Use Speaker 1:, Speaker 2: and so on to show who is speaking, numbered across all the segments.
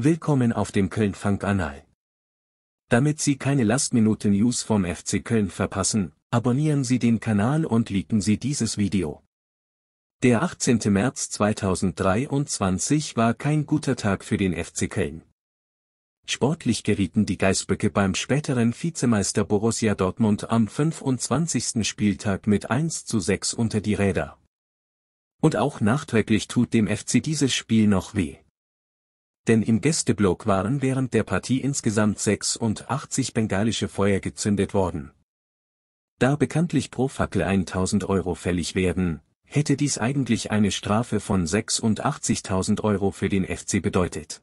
Speaker 1: Willkommen auf dem Köln Funk Anal. Damit Sie keine Lastminute News vom FC Köln verpassen, abonnieren Sie den Kanal und liken Sie dieses Video. Der 18. März 2023 war kein guter Tag für den FC Köln. Sportlich gerieten die Geißböcke beim späteren Vizemeister Borussia Dortmund am 25. Spieltag mit 1 zu 6 unter die Räder. Und auch nachträglich tut dem FC dieses Spiel noch weh denn im Gästeblock waren während der Partie insgesamt 86 bengalische Feuer gezündet worden. Da bekanntlich pro Fackel 1000 Euro fällig werden, hätte dies eigentlich eine Strafe von 86.000 Euro für den FC bedeutet.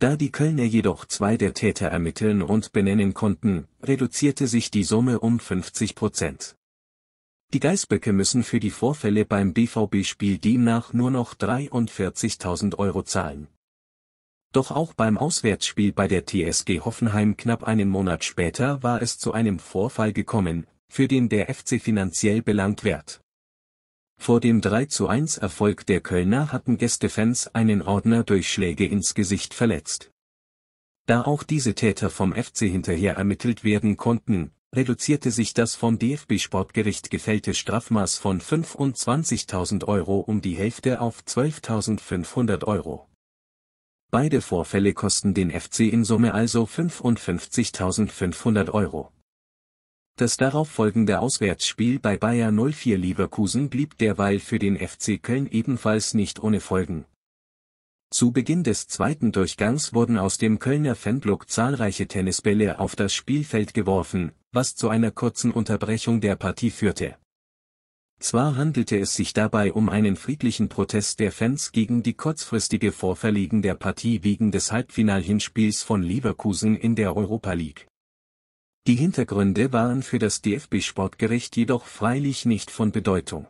Speaker 1: Da die Kölner jedoch zwei der Täter ermitteln und benennen konnten, reduzierte sich die Summe um 50 Prozent. Die Geißböcke müssen für die Vorfälle beim BVB-Spiel demnach nur noch 43.000 Euro zahlen. Doch auch beim Auswärtsspiel bei der TSG Hoffenheim knapp einen Monat später war es zu einem Vorfall gekommen, für den der FC finanziell belangt wird. Vor dem 3 1 Erfolg der Kölner hatten Gästefans einen Ordner durch Schläge ins Gesicht verletzt. Da auch diese Täter vom FC hinterher ermittelt werden konnten, reduzierte sich das vom DFB-Sportgericht gefällte Strafmaß von 25.000 Euro um die Hälfte auf 12.500 Euro Beide Vorfälle kosten den FC in Summe also 55.500 Euro. Das darauffolgende Auswärtsspiel bei Bayer 04 Leverkusen blieb derweil für den FC Köln ebenfalls nicht ohne Folgen. Zu Beginn des zweiten Durchgangs wurden aus dem Kölner Fanblock zahlreiche Tennisbälle auf das Spielfeld geworfen, was zu einer kurzen Unterbrechung der Partie führte zwar handelte es sich dabei um einen friedlichen Protest der Fans gegen die kurzfristige Vorverlegen der Partie wegen des Halbfinalhinspiels von Leverkusen in der Europa League. Die Hintergründe waren für das DFB-Sportgericht jedoch freilich nicht von Bedeutung.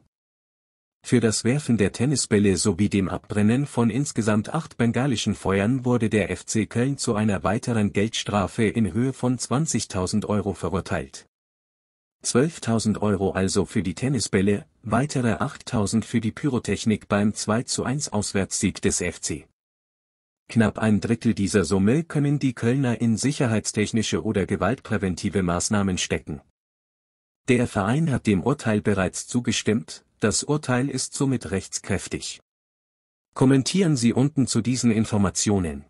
Speaker 1: Für das Werfen der Tennisbälle sowie dem Abbrennen von insgesamt acht bengalischen Feuern wurde der FC Köln zu einer weiteren Geldstrafe in Höhe von 20.000 Euro verurteilt 12.000 Euro also für die Tennisbälle, weitere 8.000 für die Pyrotechnik beim 2 zu 1 Auswärtssieg des FC. Knapp ein Drittel dieser Summe können die Kölner in sicherheitstechnische oder gewaltpräventive Maßnahmen stecken. Der Verein hat dem Urteil bereits zugestimmt, das Urteil ist somit rechtskräftig. Kommentieren Sie unten zu diesen Informationen.